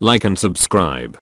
like and subscribe.